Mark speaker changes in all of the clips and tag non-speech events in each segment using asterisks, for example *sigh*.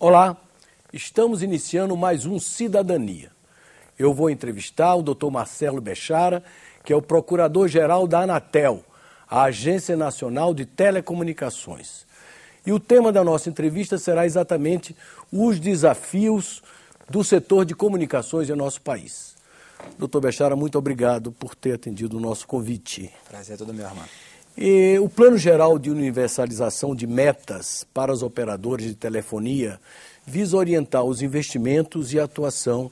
Speaker 1: Olá, estamos iniciando mais um Cidadania. Eu vou entrevistar o Dr. Marcelo Bechara, que é o Procurador-Geral da Anatel, a Agência Nacional de Telecomunicações. E o tema da nossa entrevista será exatamente os desafios do setor de comunicações em nosso país. Doutor Bechara, muito obrigado por ter atendido o nosso convite.
Speaker 2: Prazer é todo meu, Armando.
Speaker 1: E o Plano Geral de Universalização de Metas para os Operadores de Telefonia visa orientar os investimentos e a atuação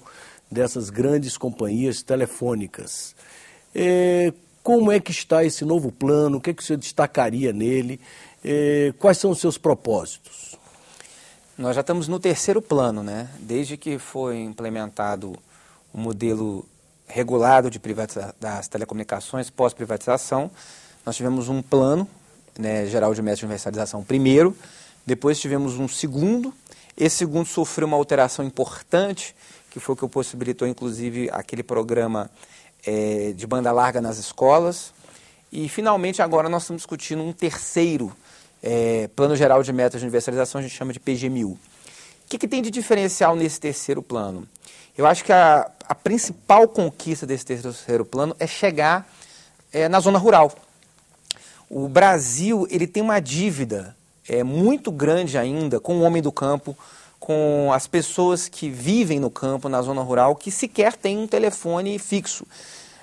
Speaker 1: dessas grandes companhias telefônicas. E como é que está esse novo plano? O que, é que você destacaria nele? E quais são os seus propósitos?
Speaker 2: Nós já estamos no terceiro plano, né? Desde que foi implementado o modelo regulado de das telecomunicações pós-privatização, nós tivemos um plano né, geral de métodos de universalização primeiro, depois tivemos um segundo. Esse segundo sofreu uma alteração importante, que foi o que possibilitou, inclusive, aquele programa é, de banda larga nas escolas. E, finalmente, agora nós estamos discutindo um terceiro é, Plano Geral de Metas de Universalização, a gente chama de PGMU. O que, que tem de diferencial nesse terceiro plano? Eu acho que a, a principal conquista desse terceiro plano é chegar é, na zona rural. O Brasil ele tem uma dívida é, muito grande ainda com o homem do campo, com as pessoas que vivem no campo, na zona rural, que sequer tem um telefone fixo.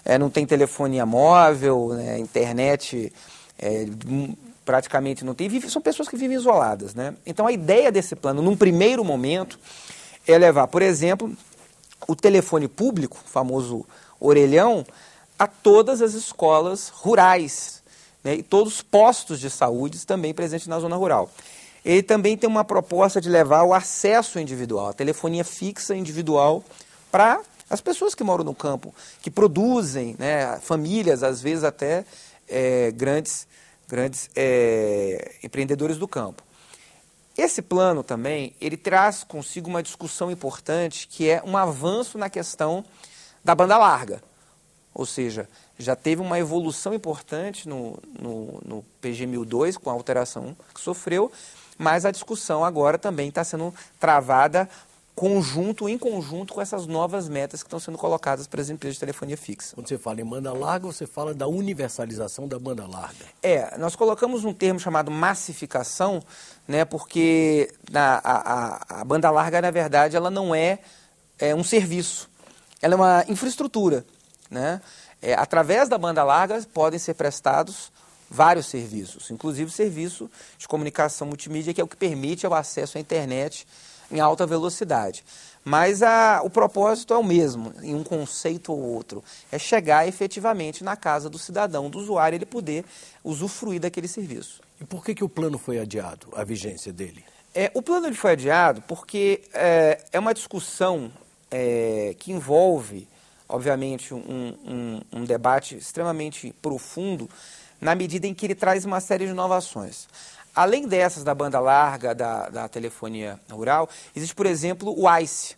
Speaker 2: É, não tem telefonia móvel, né, internet é, hum, praticamente não tem. Vive, são pessoas que vivem isoladas. Né? Então a ideia desse plano, num primeiro momento, é levar, por exemplo, o telefone público, famoso orelhão, a todas as escolas rurais né, e todos os postos de saúde também presentes na zona rural. Ele também tem uma proposta de levar o acesso individual, a telefonia fixa individual, para as pessoas que moram no campo, que produzem, né, famílias, às vezes até é, grandes, grandes é, empreendedores do campo. Esse plano também, ele traz consigo uma discussão importante, que é um avanço na questão da banda larga. Ou seja, já teve uma evolução importante no, no, no PG1002 com a alteração que sofreu, mas a discussão agora também está sendo travada conjunto, em conjunto com essas novas metas que estão sendo colocadas para as empresas de telefonia fixa. Quando você fala em banda larga, você fala da universalização
Speaker 1: da banda larga.
Speaker 2: É, nós colocamos um termo chamado massificação, né, porque na, a, a, a, banda larga, na verdade, ela não é, é um serviço, ela é uma infraestrutura né, é, através da banda larga podem ser prestados vários serviços, inclusive o serviço de comunicação multimídia, que é o que permite o acesso à internet em alta velocidade. Mas a, o propósito é o mesmo, em um conceito ou outro, é chegar efetivamente na casa do cidadão, do usuário, ele poder usufruir daquele serviço. E por que, que o plano foi
Speaker 1: adiado, a vigência dele?
Speaker 2: É, o plano ele foi adiado porque é, é uma discussão é, que envolve obviamente, um, um, um debate extremamente profundo na medida em que ele traz uma série de inovações. Além dessas da banda larga, da, da telefonia rural, existe, por exemplo, o ICE.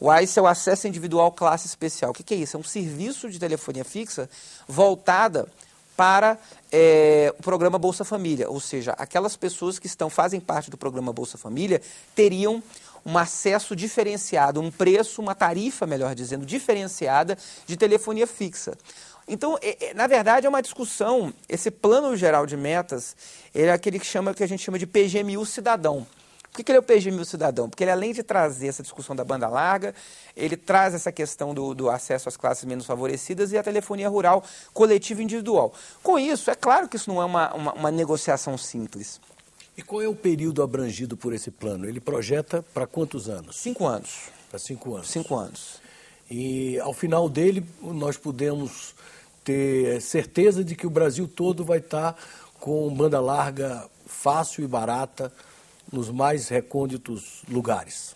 Speaker 2: O ICE é o Acesso Individual Classe Especial. O que é isso? É um serviço de telefonia fixa voltada para é, o programa Bolsa Família, ou seja, aquelas pessoas que estão fazem parte do programa Bolsa Família teriam um acesso diferenciado, um preço, uma tarifa, melhor dizendo, diferenciada de telefonia fixa. Então, é, é, na verdade, é uma discussão. Esse plano geral de metas ele é aquele que, chama, que a gente chama de PGMU cidadão. Por que, ele é o PGMU cidadão? Porque ele, além de trazer essa discussão da banda larga, ele traz essa questão do, do acesso às classes menos favorecidas e à telefonia rural coletiva e individual. Com
Speaker 1: isso, é claro que isso não é uma, uma, uma negociação simples. E qual é o período abrangido por esse plano? Ele projeta para quantos anos? Cinco anos. Para cinco anos. Cinco anos. E ao final dele, nós podemos ter é, certeza de que o Brasil todo vai estar tá com banda larga fácil e barata nos mais recônditos lugares.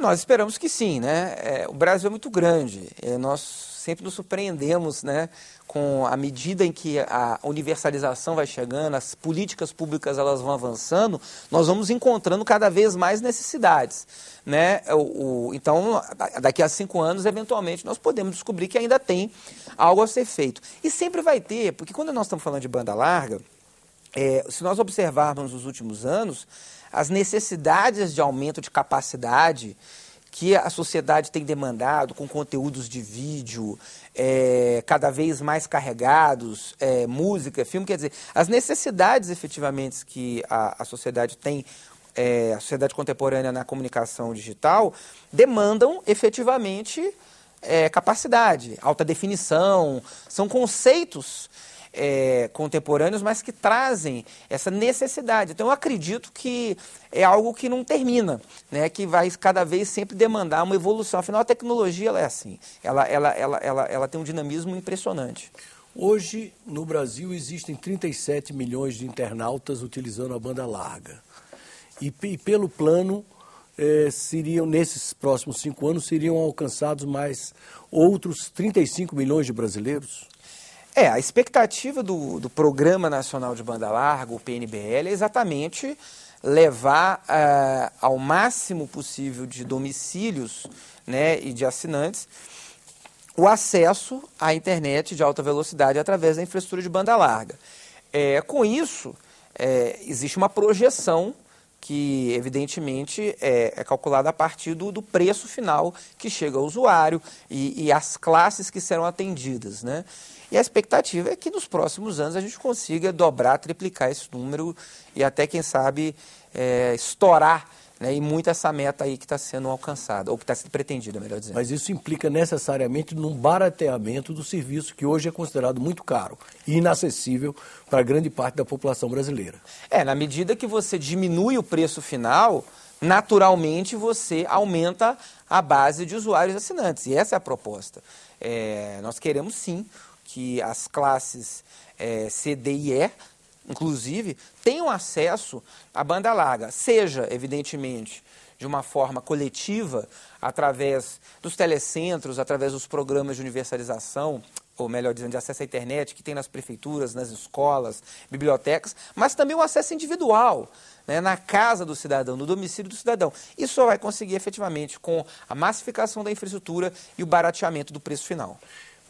Speaker 1: Nós esperamos que sim, né? É, o Brasil
Speaker 2: é muito grande, é, nós sempre nos surpreendemos, né? Com a medida em que a universalização vai chegando, as políticas públicas elas vão avançando, nós vamos encontrando cada vez mais necessidades, né? O, o, então, daqui a cinco anos, eventualmente, nós podemos descobrir que ainda tem algo a ser feito. E sempre vai ter, porque quando nós estamos falando de banda larga, é, se nós observarmos nos últimos anos, as necessidades de aumento de capacidade que a sociedade tem demandado com conteúdos de vídeo é, cada vez mais carregados, é, música, filme, quer dizer, as necessidades efetivamente que a, a sociedade tem, é, a sociedade contemporânea na comunicação digital, demandam efetivamente é, capacidade, alta definição, são conceitos é, contemporâneos, mas que trazem essa necessidade. Então, eu acredito que é algo que não termina, né? que vai cada vez sempre demandar uma evolução. Afinal, a tecnologia ela é
Speaker 1: assim, ela, ela, ela, ela, ela tem um dinamismo impressionante. Hoje, no Brasil, existem 37 milhões de internautas utilizando a banda larga. E, e pelo plano, é, seriam, nesses próximos cinco anos, seriam alcançados mais outros 35 milhões de brasileiros? É, a expectativa do,
Speaker 2: do Programa Nacional de Banda Larga, o PNBL, é exatamente levar uh, ao máximo possível de domicílios né, e de assinantes o acesso à internet de alta velocidade através da infraestrutura de banda larga. É, com isso, é, existe uma projeção que evidentemente é, é calculada a partir do, do, preço final que chega ao usuário e, e, as classes que serão atendidas. Né? E a expectativa é que nos próximos anos a gente consiga dobrar, triplicar esse número e até, quem sabe, é, estourar né, e muito essa meta aí que
Speaker 1: está sendo alcançada, ou que está sendo pretendida, melhor dizendo. Mas isso implica necessariamente num barateamento do serviço que hoje é considerado muito caro e inacessível para grande parte da população brasileira.
Speaker 2: É, na medida que você diminui o preço final, naturalmente você aumenta a base de usuários assinantes. E essa é a proposta. É, nós queremos sim que as classes é, C, D e E inclusive, tenham acesso à banda larga, seja, evidentemente, de uma forma coletiva, através dos telecentros, através dos programas de universalização, ou melhor dizendo, de acesso à internet, que tem nas prefeituras, nas escolas, bibliotecas, mas também o acesso individual, né, na casa do cidadão, no domicílio do cidadão. Isso só vai conseguir efetivamente com a massificação da infraestrutura e o
Speaker 1: barateamento do preço final.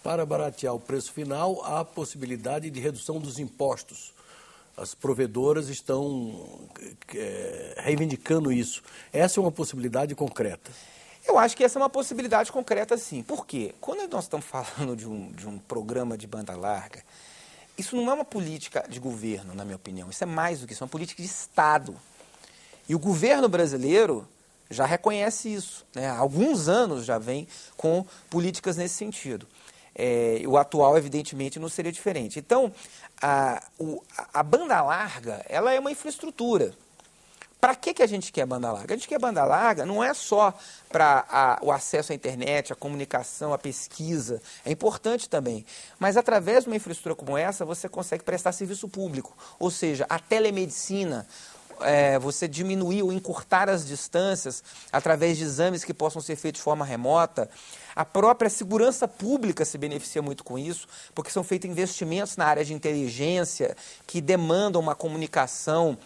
Speaker 1: Para baratear o preço final, há a possibilidade de redução dos impostos. As provedoras estão é, reivindicando isso. Essa é uma possibilidade concreta. Eu acho que essa é uma possibilidade concreta, sim.
Speaker 2: Por quê? Quando nós estamos *laughs* falando de um, de um programa de banda larga, isso não é uma política de governo, na minha opinião. Isso é mais do que isso, é uma política de Estado. E o governo brasileiro já reconhece isso. Né? Há alguns anos já vem com políticas nesse sentido é, o atual, evidentemente, não seria diferente. Então, a, o, a banda larga, ela é uma infraestrutura. Para que, que a gente quer banda larga? A gente quer banda larga não é só para o acesso à internet, à comunicação, à pesquisa, é importante também. Mas através de uma infraestrutura como essa, você consegue prestar serviço público, ou seja, a telemedicina, é, você diminuir ou encurtar as distâncias através de exames que possam ser feitos de forma remota. A própria segurança pública se beneficia muito com isso, porque são feitos investimentos na área de inteligência que demandam uma comunicação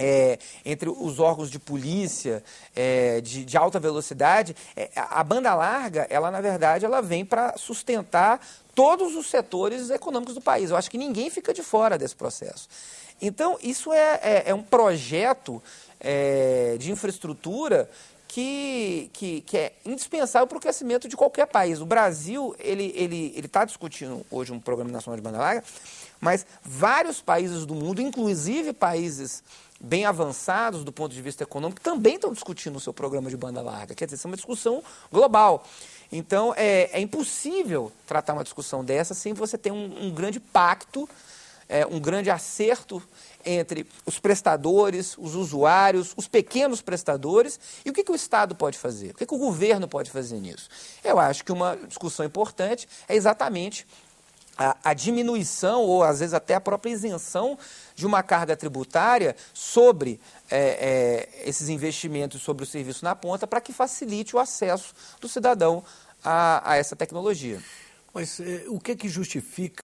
Speaker 2: é, entre os órgãos de polícia é, de, de, alta velocidade, é, a banda larga, ela na verdade, ela vem para sustentar todos os setores econômicos do país. Eu acho que ninguém fica de fora desse processo. Então, isso é, é, é um projeto é, de infraestrutura que, que, que, é indispensável para o crescimento de qualquer país. O Brasil, ele está ele, ele tá discutindo hoje um programa nacional de banda larga, mas vários países do mundo, inclusive países bem avançados do ponto de vista econômico, também estão discutindo o seu programa de banda larga. Quer dizer, isso é uma discussão global. Então, é, é impossível tratar uma discussão dessa sem você ter um, um grande pacto é, um grande acerto entre os prestadores, os usuários, os pequenos prestadores. E o que, que o Estado pode fazer? O que, que o governo pode fazer nisso? Eu acho que uma discussão importante é exatamente a, a, diminuição ou às vezes até a própria isenção de uma carga tributária sobre é, é, esses investimentos, sobre o serviço na ponta, para que facilite o acesso do cidadão a, a essa tecnologia. Mas é, o que é que justifica?